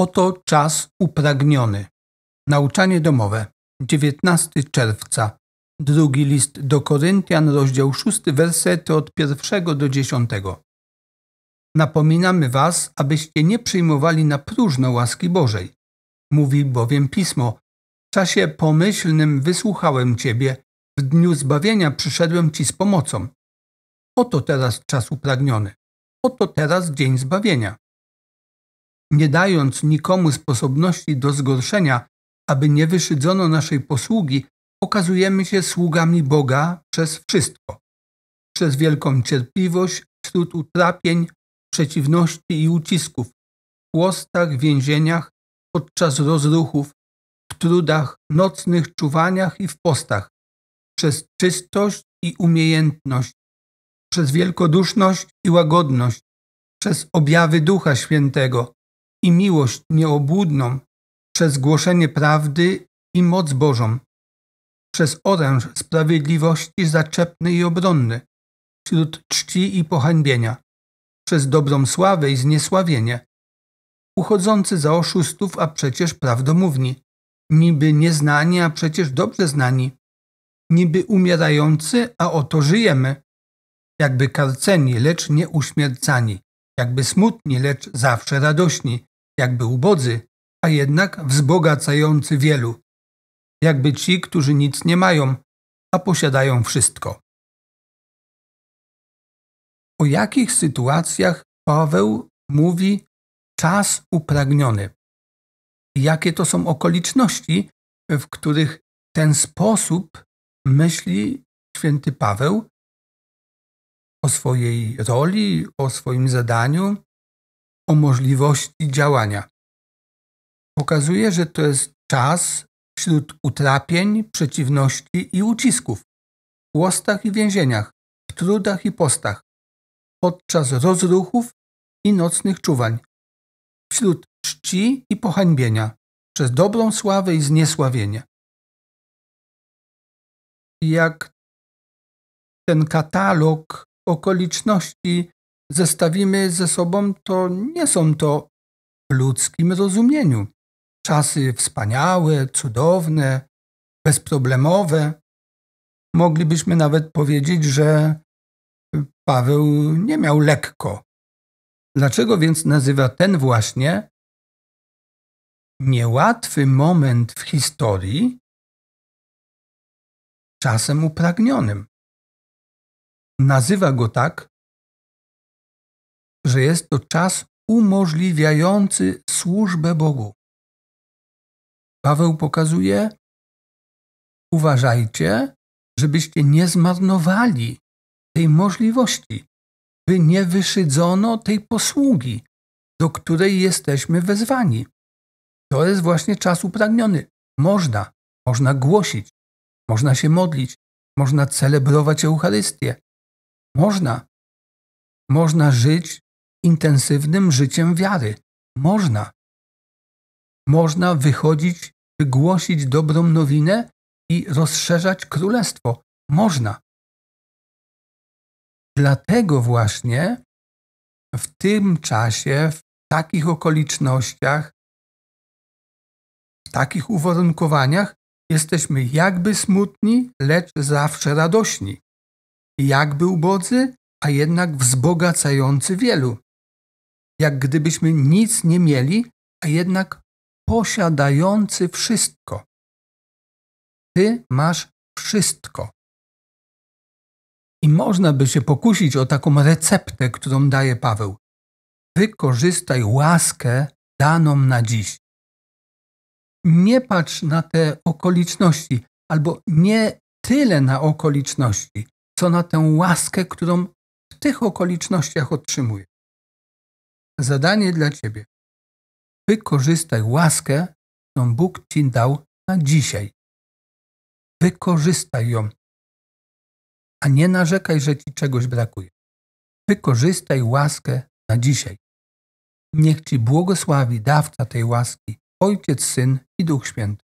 Oto czas upragniony. Nauczanie domowe. 19 czerwca. Drugi list do Koryntian, rozdział 6, wersety od pierwszego do dziesiątego. Napominamy was, abyście nie przyjmowali na próżno łaski Bożej. Mówi bowiem Pismo, w czasie pomyślnym wysłuchałem Ciebie, w dniu zbawienia przyszedłem Ci z pomocą. Oto teraz czas upragniony. Oto teraz dzień zbawienia nie dając nikomu sposobności do zgorszenia, aby nie wyszydzono naszej posługi, pokazujemy się sługami Boga przez wszystko. Przez wielką cierpliwość, wśród utrapień, przeciwności i ucisków, w chłostach, więzieniach, podczas rozruchów, w trudach, nocnych czuwaniach i w postach, przez czystość i umiejętność, przez wielkoduszność i łagodność, przez objawy Ducha Świętego, i miłość nieobłudną, przez głoszenie prawdy i moc Bożą, przez oręż sprawiedliwości zaczepny i obronny, wśród czci i pohańbienia, przez dobrą sławę i zniesławienie, uchodzący za oszustów, a przecież prawdomówni, niby nieznani, a przecież dobrze znani, niby umierający, a oto żyjemy, jakby karceni, lecz nie uśmiercani, jakby smutni, lecz zawsze radośni, jakby ubodzy, a jednak wzbogacający wielu, jakby ci, którzy nic nie mają, a posiadają wszystko. O jakich sytuacjach Paweł mówi czas upragniony? Jakie to są okoliczności, w których ten sposób myśli święty Paweł o swojej roli, o swoim zadaniu, o możliwości działania. Pokazuje, że to jest czas wśród utrapień, przeciwności i ucisków, w łostach i więzieniach, w trudach i postach, podczas rozruchów i nocnych czuwań, wśród czci i pohańbienia, przez dobrą sławę i zniesławienie. Jak ten katalog okoliczności zestawimy ze sobą, to nie są to w ludzkim rozumieniu czasy wspaniałe, cudowne, bezproblemowe. Moglibyśmy nawet powiedzieć, że Paweł nie miał lekko. Dlaczego więc nazywa ten właśnie niełatwy moment w historii czasem upragnionym? Nazywa go tak, że jest to czas umożliwiający służbę Bogu. Paweł pokazuje: Uważajcie, żebyście nie zmarnowali tej możliwości, by nie wyszydzono tej posługi, do której jesteśmy wezwani. To jest właśnie czas upragniony. Można, można głosić, można się modlić, można celebrować Eucharystię. Można. Można żyć intensywnym życiem wiary. Można. Można wychodzić, wygłosić dobrą nowinę i rozszerzać królestwo. Można. Dlatego właśnie w tym czasie, w takich okolicznościach, w takich uwarunkowaniach jesteśmy jakby smutni, lecz zawsze radośni. Jakby ubodzy, a jednak wzbogacający wielu jak gdybyśmy nic nie mieli, a jednak posiadający wszystko. Ty masz wszystko. I można by się pokusić o taką receptę, którą daje Paweł. Wykorzystaj łaskę daną na dziś. Nie patrz na te okoliczności, albo nie tyle na okoliczności, co na tę łaskę, którą w tych okolicznościach otrzymujesz zadanie dla ciebie. Wykorzystaj łaskę, którą Bóg ci dał na dzisiaj. Wykorzystaj ją, a nie narzekaj, że ci czegoś brakuje. Wykorzystaj łaskę na dzisiaj. Niech ci błogosławi dawca tej łaski, Ojciec, Syn i Duch Święty.